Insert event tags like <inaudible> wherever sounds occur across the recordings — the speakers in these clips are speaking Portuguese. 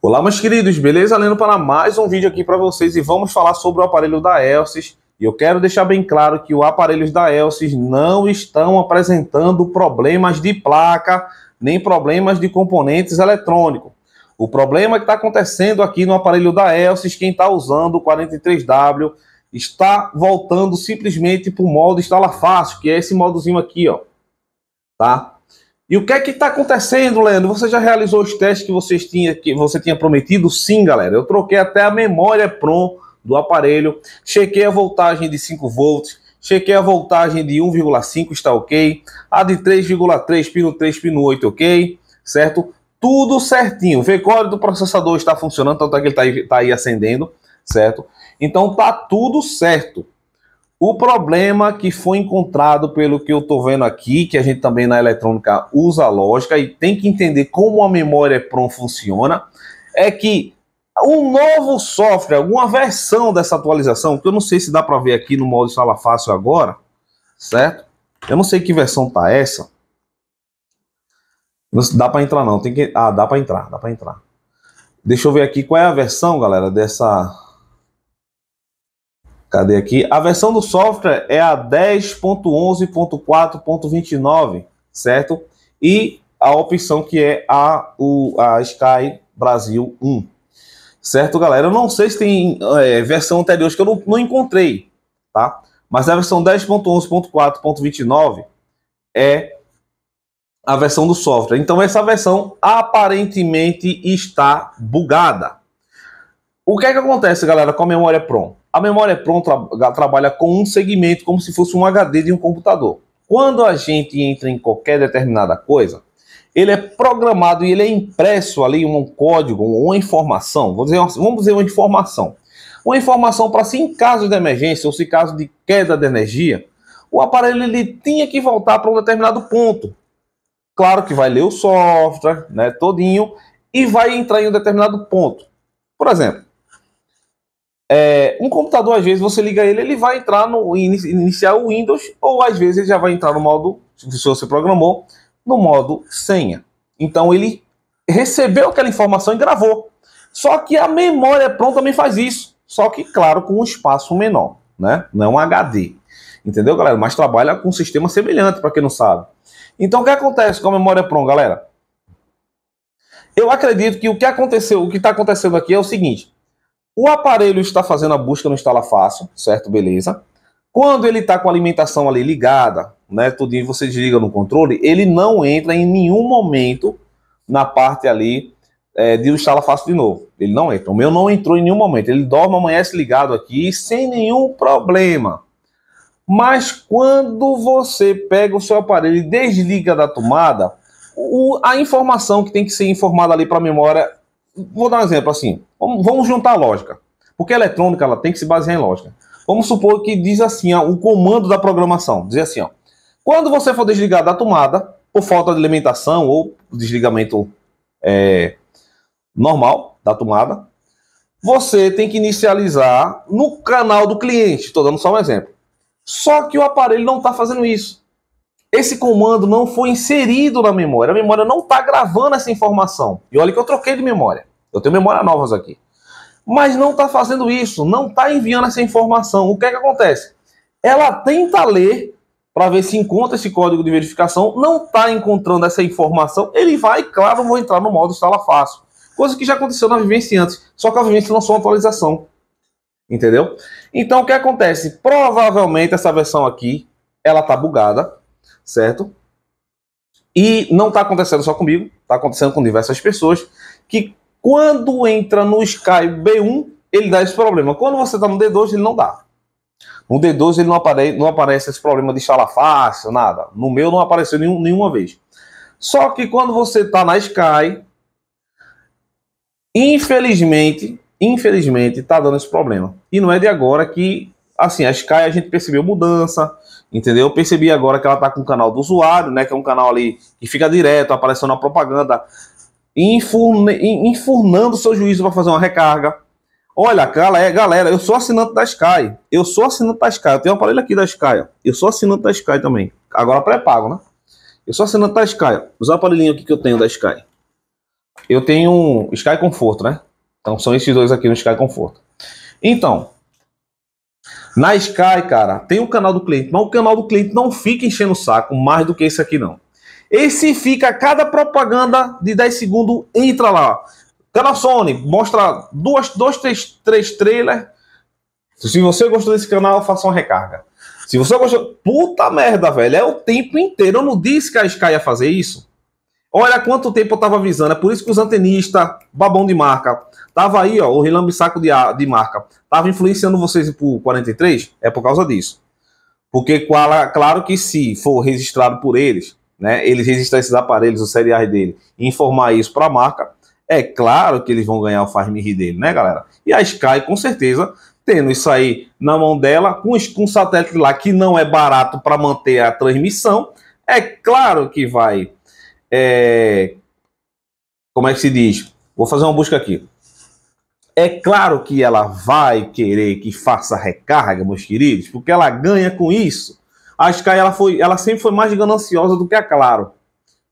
Olá, meus queridos, beleza? Lendo para mais um vídeo aqui para vocês e vamos falar sobre o aparelho da Elsys. E eu quero deixar bem claro que os aparelhos da Elsys não estão apresentando problemas de placa nem problemas de componentes eletrônicos. O problema que está acontecendo aqui no aparelho da Elsys, quem está usando o 43W, está voltando simplesmente para o modo instala fácil, que é esse modozinho aqui, ó. Tá? E o que é que está acontecendo, Leandro? Você já realizou os testes que, vocês tinha, que você tinha prometido? Sim, galera. Eu troquei até a memória PROM do aparelho, chequei a voltagem de 5 volts, chequei a voltagem de 1,5 está ok, a de 3,3 pino 3 pino 8 ok, certo? Tudo certinho. O v do processador está funcionando, tanto é que ele está aí, tá aí acendendo, certo? Então tá tudo certo. O problema que foi encontrado, pelo que eu estou vendo aqui, que a gente também na eletrônica usa a lógica e tem que entender como a memória PROM funciona, é que um novo software, alguma versão dessa atualização, que eu não sei se dá para ver aqui no modo sala fácil agora, certo? Eu não sei que versão tá essa. Não dá para entrar não, tem que Ah, dá para entrar, dá para entrar. Deixa eu ver aqui qual é a versão, galera, dessa Cadê aqui? A versão do software é a 10.11.4.29, certo? E a opção que é a, o, a Sky Brasil 1. Certo, galera? Eu não sei se tem é, versão anterior que eu não, não encontrei, tá? Mas a versão 10.11.4.29 é a versão do software. Então essa versão aparentemente está bugada. O que é que acontece, galera, com a memória pronta? A memória pronta trabalha com um segmento como se fosse um HD de um computador. Quando a gente entra em qualquer determinada coisa, ele é programado e ele é impresso ali um código, uma informação, dizer, vamos dizer uma informação. Uma informação para se em caso de emergência ou se em caso de queda de energia, o aparelho ele tinha que voltar para um determinado ponto. Claro que vai ler o software, né, todinho, e vai entrar em um determinado ponto. Por exemplo, é, um computador, às vezes, você liga ele, ele vai entrar no iniciar o Windows, ou às vezes ele já vai entrar no modo, se você programou, no modo senha. Então ele recebeu aquela informação e gravou. Só que a memória pronta também faz isso. Só que, claro, com um espaço menor, né? Não um HD. Entendeu, galera? Mas trabalha com um sistema semelhante, para quem não sabe. Então, o que acontece com a memória PROM, galera? Eu acredito que o que aconteceu, o que está acontecendo aqui é o seguinte: o aparelho está fazendo a busca no instala fácil, certo? Beleza. Quando ele está com a alimentação ali ligada, né, tudinho você desliga no controle, ele não entra em nenhum momento na parte ali é, de instala fácil de novo. Ele não entra. O meu não entrou em nenhum momento. Ele dorme, amanhece ligado aqui sem nenhum problema. Mas quando você pega o seu aparelho e desliga da tomada, o, a informação que tem que ser informada ali para a memória vou dar um exemplo assim. Vamos, vamos juntar a lógica. Porque a eletrônica ela tem que se basear em lógica. Vamos supor que diz assim, ó, o comando da programação. Diz assim, ó, quando você for desligar da tomada, por falta de alimentação ou desligamento é, normal da tomada, você tem que inicializar no canal do cliente. Estou dando só um exemplo. Só que o aparelho não está fazendo isso. Esse comando não foi inserido na memória. A memória não está gravando essa informação. E olha que eu troquei de memória. Eu tenho memória novas aqui. Mas não está fazendo isso, não está enviando essa informação. O que é que acontece? Ela tenta ler para ver se encontra esse código de verificação, não está encontrando essa informação. Ele vai, claro, vou entrar no modo instala fácil. Coisa que já aconteceu na vivência antes, só que a vivência lançou uma atualização. Entendeu? Então o que acontece? Provavelmente essa versão aqui, ela tá bugada, certo? E não está acontecendo só comigo, está acontecendo com diversas pessoas que quando entra no Sky B1, ele dá esse problema. Quando você está no D2, ele não dá. No D2 ele não, apare não aparece esse problema de fácil, nada. No meu não apareceu nenhum, nenhuma vez. Só que quando você está na Sky, infelizmente, infelizmente, está dando esse problema. E não é de agora que, assim, a Sky a gente percebeu mudança, entendeu? Eu percebi agora que ela está com o canal do usuário, né? Que é um canal ali que fica direto, aparecendo a propaganda enfurnando seu juízo para fazer uma recarga. Olha, é, galera, eu sou assinante da Sky. Eu sou assinante da Sky. Eu tenho um aparelho aqui da Sky. Ó. Eu sou assinante da Sky também. Agora pré-pago, né? Eu sou assinante da Sky. Ó. Os aparelhinhos aqui que eu tenho da Sky. Eu tenho um Sky Conforto, né? Então são esses dois aqui no Sky Conforto. Então, na Sky, cara, tem o canal do cliente, mas o canal do cliente não fica enchendo o saco mais do que esse aqui, não. Esse fica, cada propaganda de 10 segundos entra lá. Canal Sony mostra duas, dois, três, três trailers. Se você gostou desse canal, faça uma recarga. Se você gostou. Puta merda, velho. É o tempo inteiro. Eu não disse que a Sky ia fazer isso. Olha quanto tempo eu tava avisando. É por isso que os antenistas, babão de marca, tava aí, ó, o relambisaco de, de marca, tava influenciando vocês pro 43. É por causa disso. Porque, claro que se for registrado por eles, né, ele registrar esses aparelhos, os seriais dele, e informar isso para a marca, é claro que eles vão ganhar o Farm dele, né, galera? E a Sky, com certeza, tendo isso aí na mão dela, com, com um satélite lá que não é barato para manter a transmissão, é claro que vai. É, como é que se diz? Vou fazer uma busca aqui. É claro que ela vai querer que faça recarga, meus queridos, porque ela ganha com isso a Sky ela foi, ela sempre foi mais gananciosa do que a Claro,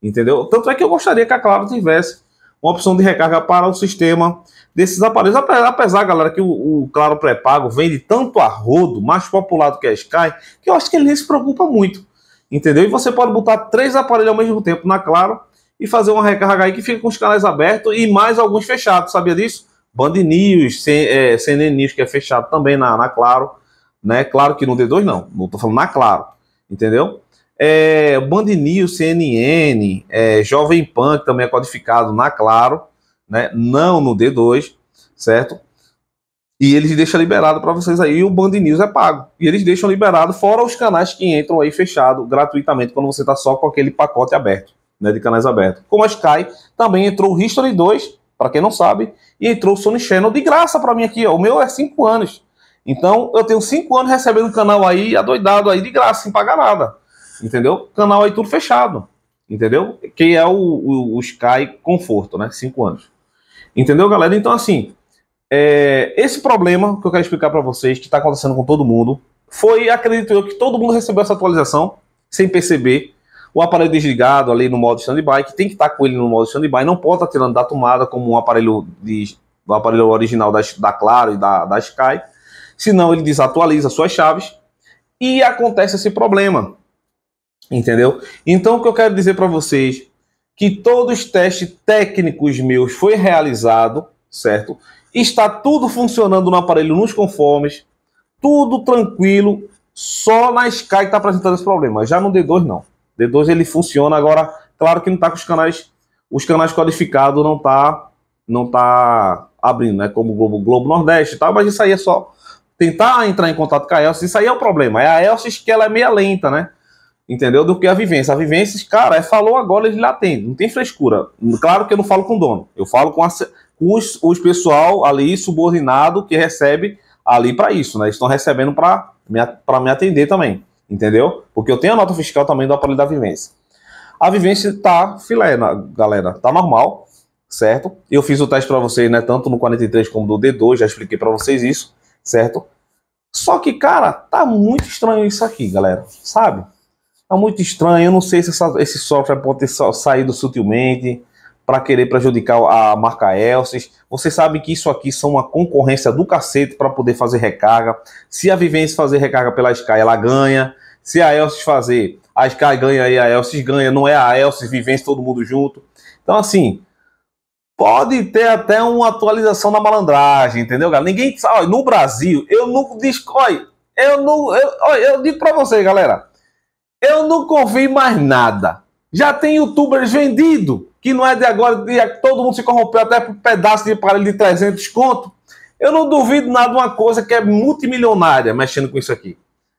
entendeu? Tanto é que eu gostaria que a Claro tivesse uma opção de recarga para o sistema desses aparelhos, apesar, galera, que o, o Claro pré-pago vende tanto a rodo, mais popular do que a Sky, que eu acho que ele nem se preocupa muito, entendeu? E você pode botar três aparelhos ao mesmo tempo na Claro e fazer uma recarga aí que fica com os canais abertos e mais alguns fechados, sabia disso? Band News, CNN é, News, que é fechado também na, na Claro, né? Claro que no D2 não, não tô falando na Claro entendeu? É, Band News, CNN, é, Jovem Pan, que também é codificado na Claro, né? não no D2, certo? E eles deixam liberado para vocês aí, o Band News é pago. E eles deixam liberado, fora os canais que entram aí fechado, gratuitamente, quando você está só com aquele pacote aberto, né, de canais abertos. Como a Sky, também entrou o History 2, para quem não sabe, e entrou o Sony Channel de graça para mim aqui, ó. o meu é 5 anos. Então, eu tenho cinco anos recebendo canal aí, adoidado aí, de graça, sem pagar nada. Entendeu? Canal aí tudo fechado. Entendeu? Que é o, o, o Sky Conforto, né? Cinco anos. Entendeu, galera? Então, assim, é, esse problema que eu quero explicar para vocês, que está acontecendo com todo mundo, foi, acredito eu, que todo mundo recebeu essa atualização sem perceber. O aparelho desligado ali no modo standby, que tem que estar tá com ele no modo standby, não pode estar tá tirando da tomada como um aparelho de, aparelho original da, da Claro e da, da Sky. Senão ele desatualiza suas chaves e acontece esse problema. Entendeu? Então o que eu quero dizer para vocês que todos os testes técnicos meus foi realizado, certo? Está tudo funcionando no aparelho nos conformes, tudo tranquilo, só na Sky está apresentando esse problema. Já no D2 não. D2 ele funciona agora, claro que não está com os canais, os canais codificados não tá, não tá abrindo, né? Como o Globo, Globo Nordeste e tal, mas isso aí é só tentar entrar em contato com a Elsa isso aí é o problema. É a Elsis que ela é meia lenta, né? Entendeu? Do que a vivência. A vivência, cara, é falou agora, ele lá tem. Não tem frescura. Claro que eu não falo com o dono. Eu falo com, a, com os, os pessoal ali subordinado que recebe ali para isso, né? Estão recebendo para me, pra me atender também. Entendeu? Porque eu tenho a nota fiscal também do aparelho da vivência. A vivência tá filé, galera. Tá normal, certo? Eu fiz o teste para vocês, né? Tanto no 43 como no D2, já expliquei para vocês isso certo? Só que, cara, tá muito estranho isso aqui, galera, sabe? Tá muito estranho, eu não sei se essa, esse software pode ter saído sutilmente para querer prejudicar a marca Elsys. Você sabe que isso aqui são uma concorrência do cacete para poder fazer recarga. Se a Vivência fazer recarga pela Sky, ela ganha. Se a Elsys fazer, a Sky ganha e a Elsys ganha. Não é a Elsys, Vivência, todo mundo junto. Então, assim, Pode ter até uma atualização da malandragem, entendeu, galera? Ninguém sabe. No Brasil, eu não discordo. Eu não. Eu, eu digo pra vocês, galera. Eu não confio mais nada. Já tem youtubers vendido, que não é de agora, de, é todo mundo se corrompeu até por um pedaço de aparelho de 300 conto. Eu não duvido nada de uma coisa que é multimilionária mexendo com isso aqui.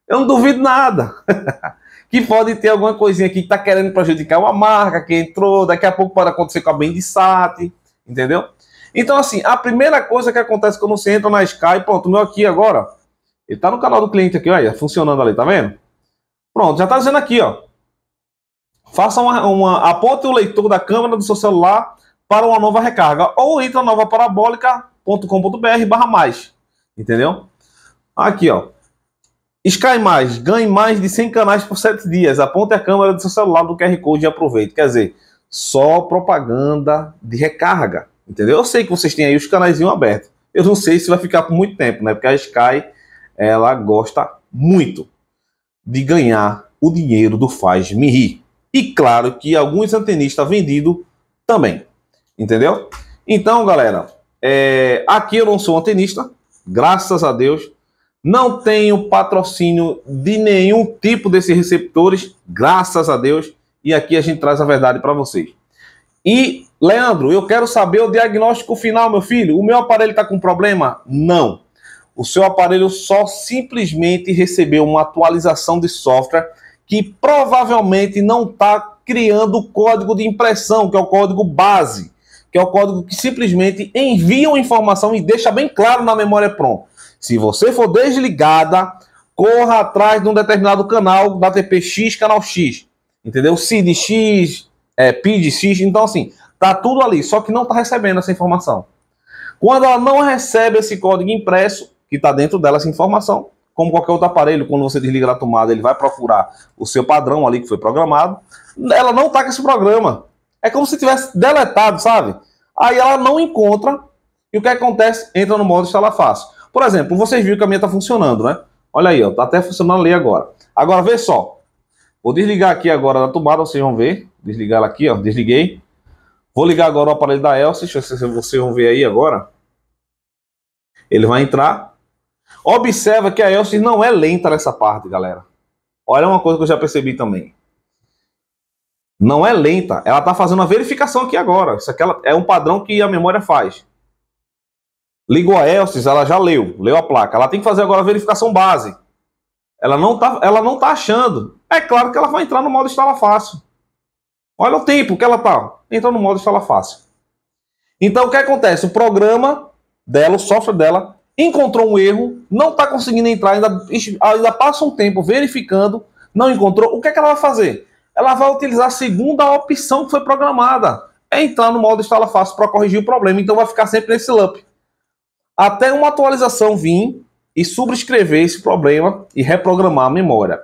Eu não duvido nada. <laughs> que pode ter alguma coisinha aqui que está querendo prejudicar uma marca que entrou, daqui a pouco pode acontecer com a Bendissat. Entendeu? Então, assim, a primeira coisa que acontece quando você entra na Sky, pronto, o meu aqui agora, ele tá no canal do cliente aqui, olha, funcionando ali, tá vendo? Pronto, já tá dizendo aqui, ó. Faça uma, uma aponte o leitor da câmera do seu celular para uma nova recarga ou entra nova parabólica.com.br barra mais, entendeu? Aqui, ó. Sky Mais, ganhe mais de 100 canais por 7 dias. Aponte a câmera do seu celular do QR Code e aproveite. Quer dizer, só propaganda de recarga, entendeu? Eu sei que vocês têm aí os canais abertos. Eu não sei se vai ficar por muito tempo, né? Porque a Sky, ela gosta muito de ganhar o dinheiro do faz me rir. E claro que alguns antenistas vendidos também, entendeu? Então, galera, é... aqui eu não sou antenista, graças a Deus. Não tenho patrocínio de nenhum tipo desses receptores, graças a Deus e aqui a gente traz a verdade para vocês. E, Leandro, eu quero saber o diagnóstico final, meu filho. O meu aparelho está com problema? Não. O seu aparelho só simplesmente recebeu uma atualização de software que provavelmente não está criando o código de impressão, que é o código base, que é o código que simplesmente envia uma informação e deixa bem claro na memória PROM. Se você for desligada, corra atrás de um determinado canal da TPX, canal X entendeu? Si de X, é, PI X, então assim, tá tudo ali, só que não tá recebendo essa informação. Quando ela não recebe esse código impresso, que está dentro dela essa informação, como qualquer outro aparelho, quando você desliga a tomada, ele vai procurar o seu padrão ali que foi programado, ela não tá com esse programa. É como se tivesse deletado, sabe? Aí ela não encontra, e o que acontece? Entra no modo instalar fácil. Por exemplo, vocês viram que a minha está funcionando, né? Olha aí, ó, tá até funcionando ali agora. Agora, vê só, Vou desligar aqui agora da tomada, vocês vão ver. Desligar ela aqui, ó. Desliguei. Vou ligar agora o aparelho da Elsis, vocês vão ver aí agora. Ele vai entrar. Observa que a Elsis não é lenta nessa parte, galera. Olha uma coisa que eu já percebi também. Não é lenta. Ela está fazendo a verificação aqui agora. Isso aqui é um padrão que a memória faz. Ligou a Elsys, ela já leu, leu a placa. Ela tem que fazer agora a verificação base. Ela não tá, ela não tá achando. É claro que ela vai entrar no modo instala fácil. Olha o tempo que ela tá. Entra no modo instala fácil. Então o que acontece? O programa dela, o software dela, encontrou um erro, não está conseguindo entrar, ainda, ainda passa um tempo verificando, não encontrou. O que, é que ela vai fazer? Ela vai utilizar a segunda opção que foi programada. É entrar no modo instala fácil para corrigir o problema. Então vai ficar sempre nesse loop. Até uma atualização vir e subscrever esse problema e reprogramar a memória,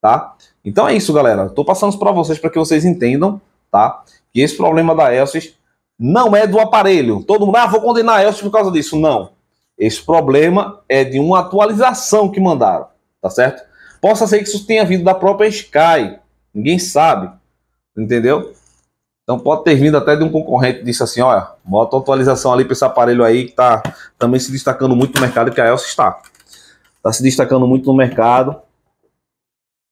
tá? Então é isso, galera. Estou passando para vocês para que vocês entendam, tá? Que esse problema da ELSIS não é do aparelho. Todo mundo, ah, vou condenar a ELSIS por causa disso. Não. Esse problema é de uma atualização que mandaram, tá certo? Possa ser que isso tenha vindo da própria Sky. Ninguém sabe, entendeu? Então pode ter vindo até de um concorrente disse assim, olha, bota atualização ali para esse aparelho aí que tá também se destacando muito no mercado que a Elsa está. Tá se destacando muito no mercado.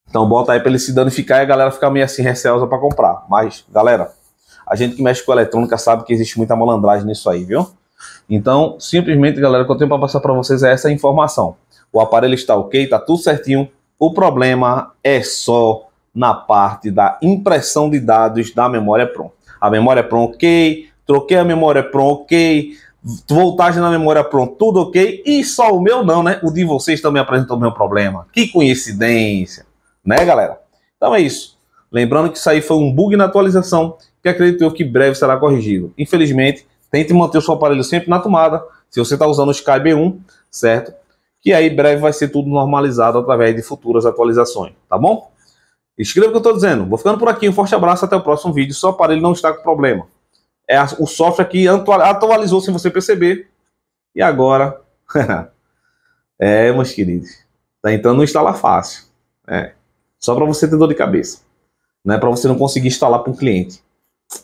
Então bota aí para ele se danificar e a galera ficar meio assim receosa para comprar. Mas, galera, a gente que mexe com eletrônica sabe que existe muita malandragem nisso aí, viu? Então, simplesmente, galera, o que eu tenho para passar para vocês é essa informação. O aparelho está ok, está tudo certinho. O problema é só na parte da impressão de dados da memória PROM. A memória PROM ok, troquei a memória PROM ok, voltagem na memória pronto, tudo ok. E só o meu não, né? O de vocês também apresentou o meu problema. Que coincidência, né, galera? Então é isso. Lembrando que isso aí foi um bug na atualização, que acredito eu que breve será corrigido. Infelizmente, tente manter o seu aparelho sempre na tomada, se você está usando o Sky B1, certo? Que aí breve vai ser tudo normalizado através de futuras atualizações, tá bom? Escreva o que eu estou dizendo. Vou ficando por aqui, um forte abraço, até o próximo vídeo. Seu aparelho não está com problema. É o software que atualizou sem você perceber. E agora. <laughs> é, meus queridos. Tá entrando no instalar fácil. É. Só para você ter dor de cabeça. Né? Para você não conseguir instalar para um cliente.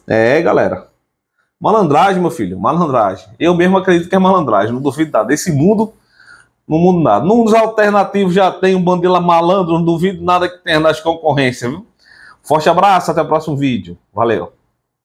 É, galera. Malandragem, meu filho. Malandragem. Eu mesmo acredito que é malandragem. Não duvido nada. Desse mundo. No mundo nada. Num dos alternativos já tem um bandeira malandro. Não duvido nada que tenha nas concorrências, viu? Forte abraço. Até o próximo vídeo. Valeu.